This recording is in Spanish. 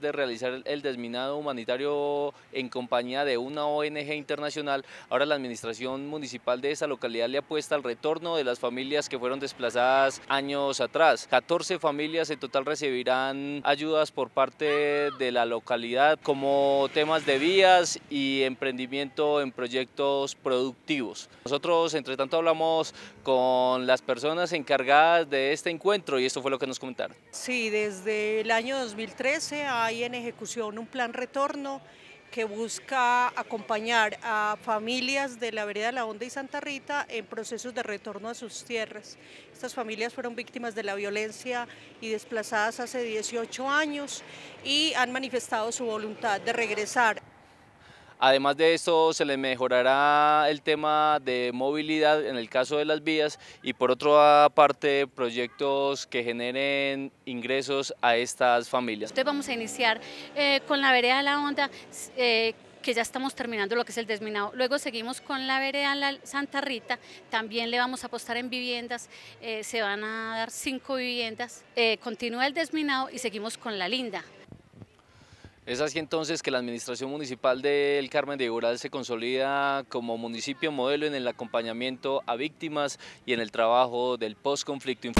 de realizar el desminado humanitario en compañía de una ONG internacional, ahora la administración municipal de esa localidad le apuesta al retorno de las familias que fueron desplazadas años atrás. 14 familias en total recibirán ayudas por parte de la localidad como temas de vías y emprendimiento en proyectos productivos. Nosotros, entre tanto, hablamos con las personas encargadas de este encuentro y esto fue lo que nos comentaron. Sí, desde el año 2013 a hay en ejecución un plan retorno que busca acompañar a familias de la vereda La Honda y Santa Rita en procesos de retorno a sus tierras. Estas familias fueron víctimas de la violencia y desplazadas hace 18 años y han manifestado su voluntad de regresar. Además de esto, se le mejorará el tema de movilidad en el caso de las vías y por otra parte, proyectos que generen ingresos a estas familias. Entonces vamos a iniciar eh, con la vereda la onda. Eh, que ya estamos terminando lo que es el desminado. Luego seguimos con la vereda Santa Rita, también le vamos a apostar en viviendas, eh, se van a dar cinco viviendas. continúa el desminado y seguimos con la linda. Es así entonces que la Administración Municipal del Carmen de Ural se consolida como municipio modelo en el acompañamiento a víctimas y en el trabajo del postconflicto.